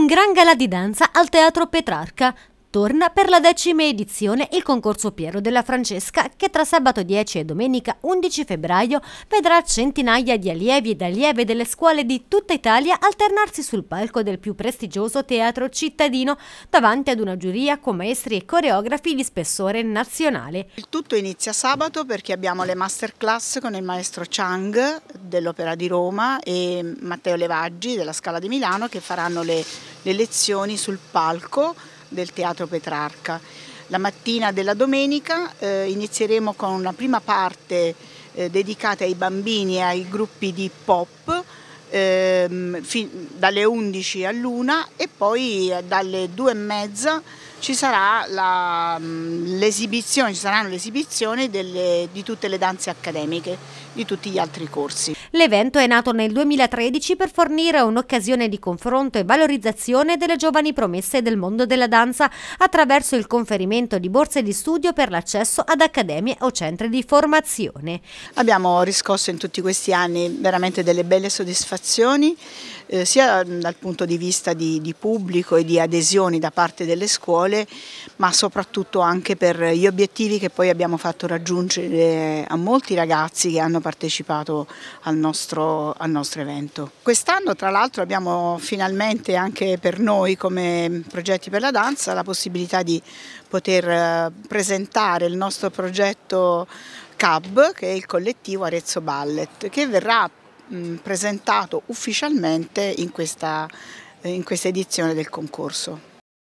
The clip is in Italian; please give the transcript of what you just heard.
un gran gala di danza al Teatro Petrarca Torna per la decima edizione il concorso Piero della Francesca che tra sabato 10 e domenica 11 febbraio vedrà centinaia di allievi ed allieve delle scuole di tutta Italia alternarsi sul palco del più prestigioso teatro cittadino davanti ad una giuria con maestri e coreografi di spessore nazionale. Il tutto inizia sabato perché abbiamo le masterclass con il maestro Chang dell'Opera di Roma e Matteo Levaggi della Scala di Milano che faranno le, le lezioni sul palco del Teatro Petrarca. La mattina della domenica eh, inizieremo con una prima parte eh, dedicata ai bambini e ai gruppi di pop ehm, dalle 11 all'una e poi eh, dalle 2 e mezza ci sarà mm, l'esibizione, ci saranno le esibizioni delle, di tutte le danze accademiche, di tutti gli altri corsi. L'evento è nato nel 2013 per fornire un'occasione di confronto e valorizzazione delle giovani promesse del mondo della danza attraverso il conferimento di borse di studio per l'accesso ad accademie o centri di formazione. Abbiamo riscosso in tutti questi anni veramente delle belle soddisfazioni situazioni eh, sia dal punto di vista di, di, pubblico e di adesioni da parte delle scuole ma soprattutto anche per gli obiettivi che poi abbiamo fatto raggiungere a molti ragazzi che hanno partecipato al nostro, al nostro evento. Quest'anno tra l'altro abbiamo finalmente anche per noi come progetti per la danza la possibilità di poter eh, presentare il nostro progetto CAB che è il collettivo Arezzo Ballet che verrà Mm, presentato ufficialmente in questa, eh, in questa edizione del concorso.